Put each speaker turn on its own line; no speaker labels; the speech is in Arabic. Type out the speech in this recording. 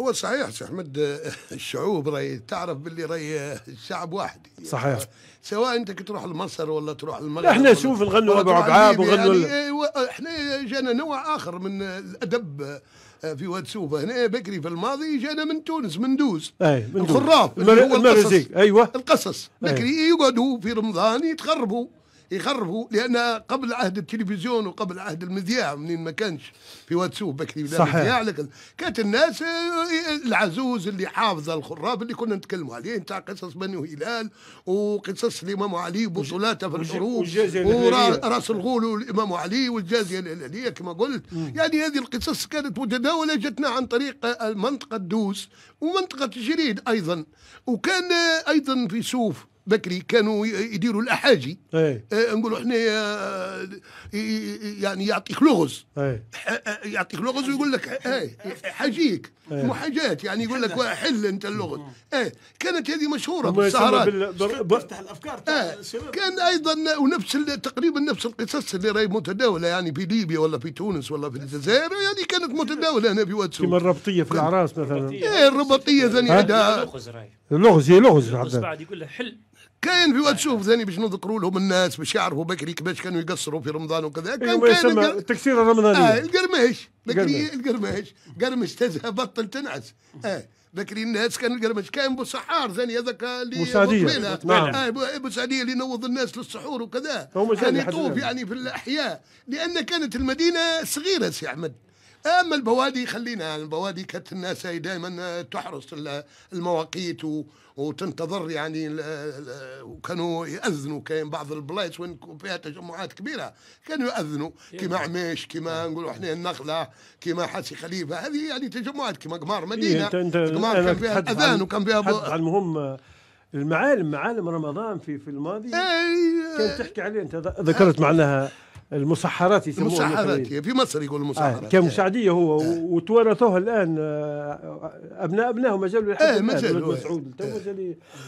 هو صحيح سي احمد آه، الشعوب راهي تعرف باللي راهي الشعب آه، واحد يعني صحيح آه، سواء انت تروح لمصر ولا تروح المغرب احنا شوف نغنوا ابو عبعاب وغنوا يعني احنا جانا نوع اخر من الادب في واد سوفا هنا بكري في الماضي جانا من تونس من اي الخراف المر... القصص ايوه القصص بكري يقعدوا في رمضان يتخربوا يغربوا لان قبل عهد التلفزيون وقبل عهد المذياع منين ما كانش في واتسوب بكري صحيح لكن كانت الناس آه، آه، العزوز اللي حافظه الخراب اللي كنا نتكلموا عليه نتاع قصص بني هلال وقصص الامام علي بطولاته في الحروب وراس الغول والامام علي والجازيه الهلاليه كما قلت يعني هذه القصص كانت متداوله جتنا عن طريق آه، منطقه دوس ومنطقه جريد ايضا وكان ايضا في سوف بكري كانوا يديروا الاحاجي ايه. اه نقولوا احنا اه يعني يعطيك لغز ايه. آه، يعطيك لغز ويقول لك ايه, إيه، حاجيك إيه. وحاجات يعني يقول لك حل انت اللغز ايه كانت هذه مشهوره بالسهرات تفتح الافكار ايه كان ايضا ونفس تقريبا نفس القصص اللي راهي متداوله يعني في ليبيا ولا في تونس ولا في الجزائر يعني كانت متداوله هنا في واد كما الربطيه في الاعراس مثلا ايه الربطيه ثاني عندها هي لغز بعد يقول له حل كاين في واد ثاني باش نذكروا لهم الناس باش يعرفوا بكري كيفاش كانوا يقصروا في رمضان وكذا كان أيوة، كان تكسير رمضاني آه القرماش بكري القرمش قرمش تزهى بطل تنعس اه بكري الناس كان القرمش كان بو سحار ثاني هذاك اللي بوسعديه نعم آه سعديه اللي ينوض الناس للسحور وكذا كان يطوف يعني, يعني في الاحياء لان كانت المدينه صغيره سي احمد اما البوادي خلينا البوادي كانت الناس دائما آه، تحرص المواقيت وتنتظر يعني وكانوا ياذنوا كاين بعض البلايص وين فيها تجمعات كبيره كانوا ياذنوا كيما عماش كيما آه. نقولوا احنا النخله كيما حاسي خليفه هذه يعني تجمعات كيما قمار إيه، مدينه قمار كان فيها اذان وكان فيها المهم آه، المعالم معالم رمضان في في الماضي إيه، كانت تحكي عليه انت ذكرت معناها المسحرات يسموها المسحرات في مصر يقول المسحرات آه كان إيه. سعدية هو إيه. آه وتورثوه إيه، الآن أبناء أبنائه ما زالوا آه مسعود آه